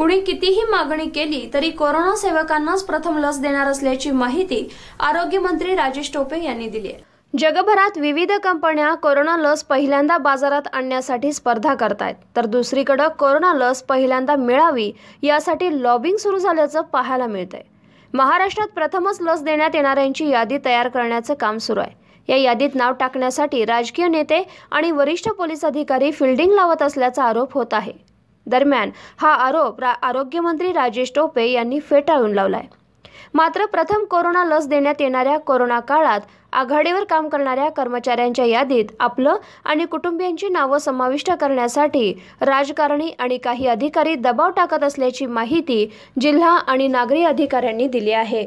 कुणी कितीही मागणी केली तरी कोरोना सेवकांनाच प्रथम लस देणार असल्याची माहिती आरोग्यमंत्री राजेश टोपे यांनी दिली आहे जगभरात विविध कंपन्या कोरोना लस पहिल्यांदा बाजारात आणण्यासाठी स्पर्धा करतायत तर दुसरीकडे कोरोना लस पहिल्यांदा मिळावी यासाठी लॉबिंग सुरू झाल्याचं पाहायला मिळतंय महाराष्ट्रात प्रथमच लस देण्यात येणाऱ्यांची यादी तयार करण्याचं काम सुरू आहे या यादीत नाव टाकण्यासाठी राजकीय नेते आणि वरिष्ठ पोलीस अधिकारी फिल्डिंग लावत असल्याचा आरोप होत आहे दरम्यान हा आरोप रा आरोग्यमंत्री राजेश टोपे यांनी फेटाळून लावलाय मात्र प्रथम कोरोना लस देण्यात येणाऱ्या कोरोना काळात आघाडीवर काम करणाऱ्या कर्मचाऱ्यांच्या यादीत आपलं आणि कुटुंबियांची नावं समाविष्ट करण्यासाठी राजकारणी आणि काही अधिकारी दबाव टाकत असल्याची माहिती जिल्हा आणि नागरी अधिकाऱ्यांनी दिली आहे